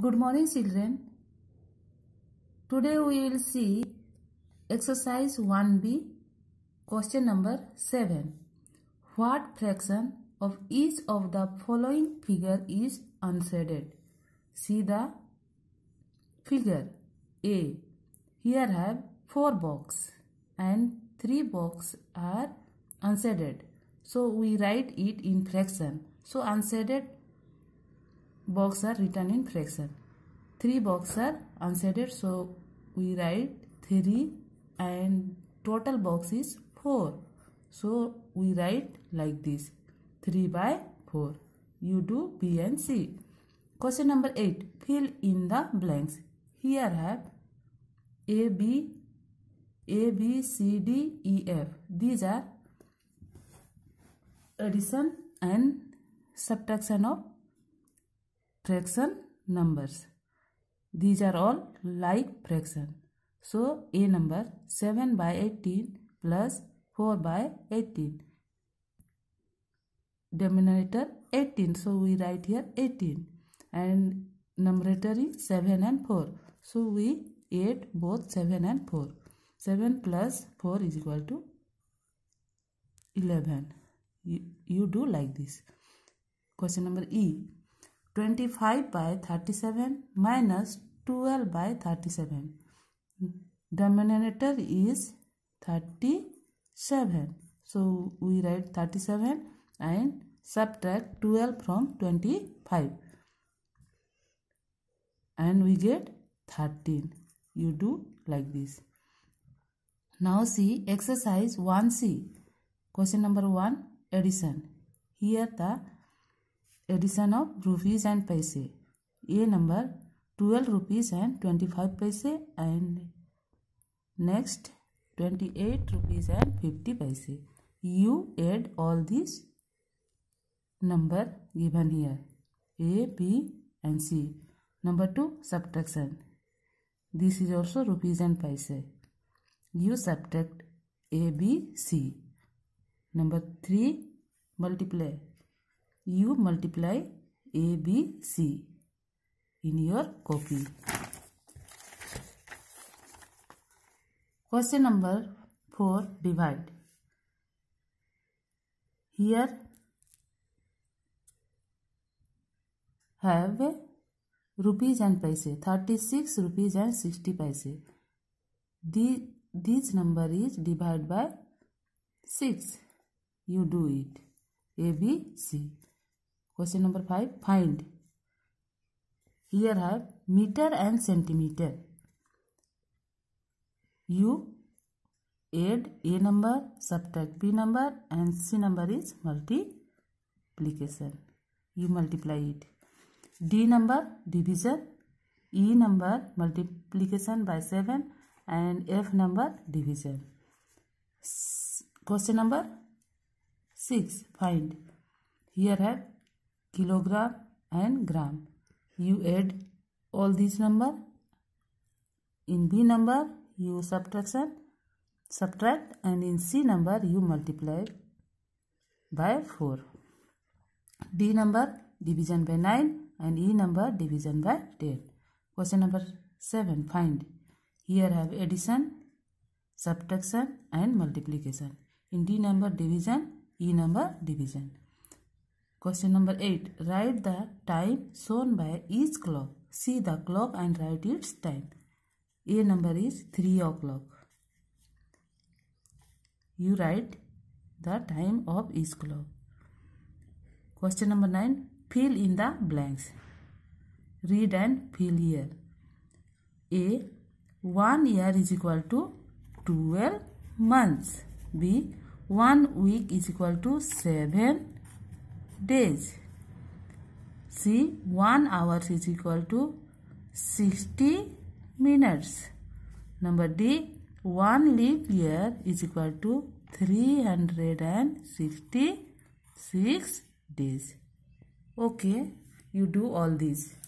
Good morning children. Today we will see exercise 1b question number 7. What fraction of each of the following figure is unshaded? See the figure A. Here have 4 box and 3 box are unshaded. So we write it in fraction. So unshaded box are written in fraction. 3 box are unsettled so we write 3 and total box is 4. So we write like this 3 by 4. You do B and C. Question number 8. Fill in the blanks. Here have A, B, A, B, C, D, E, F. These are addition and subtraction of fraction numbers. These are all like fraction. So a number 7 by 18 plus 4 by 18. Denominator 18. So we write here 18. And numerator is 7 and 4. So we add both 7 and 4. 7 plus 4 is equal to 11. You, you do like this. Question number E. 25 by 37 minus 12 by 37. Denominator is 37. So we write 37 and subtract 12 from 25 and we get 13. You do like this. Now see exercise 1c. Question number 1 addition. Here the addition of rupees and paise A number twelve rupees and twenty five paise and next twenty eight rupees and fifty paise you add all this number given here A B and C number two subtraction this is also rupees and paise you subtract A B C number three multiply you multiply A, B, C in your copy. Question number 4 divide. Here have rupees and paise 36 rupees and 60 paise this this number is divided by 6 you do it a b c question number five find here है metre and centimetre you add A number subtract B number and C number is multiplication you multiply it D number division E number multiplication by seven and F number division question number six find here है kilogram and gram. You add all these number. In B number you subtraction subtract and in C number you multiply by 4. D number division by 9 and E number division by 10. Question number 7 find. Here have addition, subtraction and multiplication. In D number division, E number division. Question number 8. Write the time shown by each clock. See the clock and write its time. A number is 3 o'clock. You write the time of each clock. Question number 9. Fill in the blanks. Read and fill here. A. 1 year is equal to 12 months. B. 1 week is equal to 7 days. See, 1 hour is equal to 60 minutes. Number D, 1 leap year is equal to 366 days. Okay, you do all these.